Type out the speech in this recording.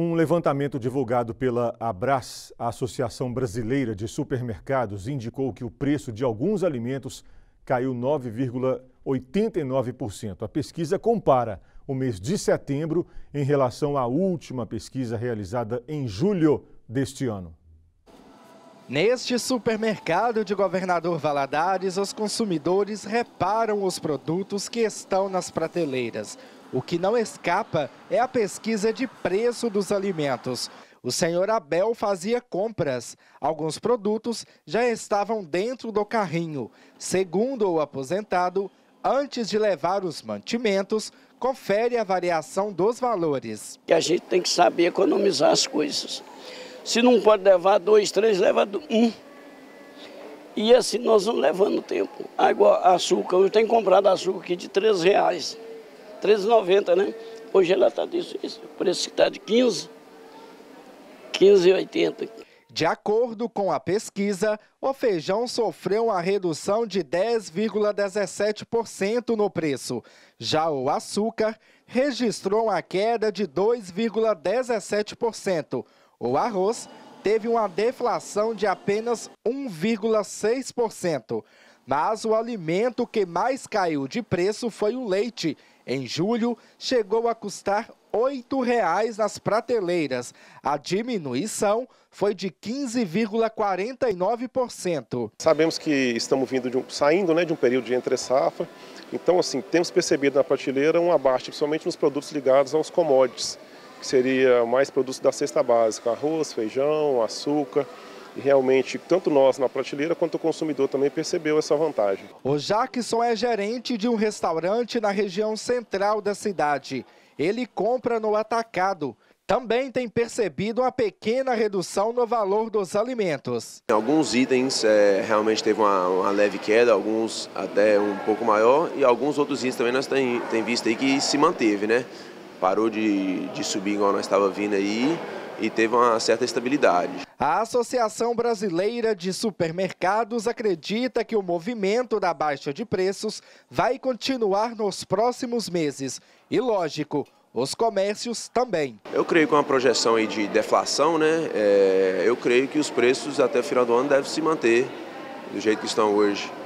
Um levantamento divulgado pela Abras, a Associação Brasileira de Supermercados, indicou que o preço de alguns alimentos caiu 9,89%. A pesquisa compara o mês de setembro em relação à última pesquisa realizada em julho deste ano. Neste supermercado de Governador Valadares, os consumidores reparam os produtos que estão nas prateleiras. O que não escapa é a pesquisa de preço dos alimentos. O senhor Abel fazia compras. Alguns produtos já estavam dentro do carrinho. Segundo o aposentado, antes de levar os mantimentos, confere a variação dos valores. E a gente tem que saber economizar as coisas. Se não pode levar dois, três, leva um. E assim nós vamos levando tempo. Água, açúcar, eu tenho comprado açúcar aqui de três reais. 13,90, né? Hoje ela está isso, por esse está de 15, 15,80. De acordo com a pesquisa, o feijão sofreu uma redução de 10,17% no preço. Já o açúcar registrou uma queda de 2,17%. O arroz teve uma deflação de apenas 1,6%. Mas o alimento que mais caiu de preço foi o leite, em julho, chegou a custar R$ 8,00 nas prateleiras. A diminuição foi de 15,49%. Sabemos que estamos vindo um, saindo né, de um período de entre-safra, então assim, temos percebido na prateleira um abaixo, principalmente nos produtos ligados aos commodities, que seria mais produtos da cesta básica, arroz, feijão, açúcar, e realmente, tanto nós na prateleira quanto o consumidor também percebeu essa vantagem. O Jackson é gerente de um restaurante na região central da cidade. Ele compra no atacado também tem percebido uma pequena redução no valor dos alimentos. Alguns itens é, realmente teve uma, uma, leve queda, alguns até um pouco maior, e alguns outros itens também nós tem, tem visto aí que se manteve, né? Parou de, de subir igual nós estava vindo aí, e teve uma certa estabilidade. A Associação Brasileira de Supermercados acredita que o movimento da baixa de preços vai continuar nos próximos meses. E lógico, os comércios também. Eu creio que é uma projeção aí de deflação, né? É, eu creio que os preços até o final do ano devem se manter do jeito que estão hoje.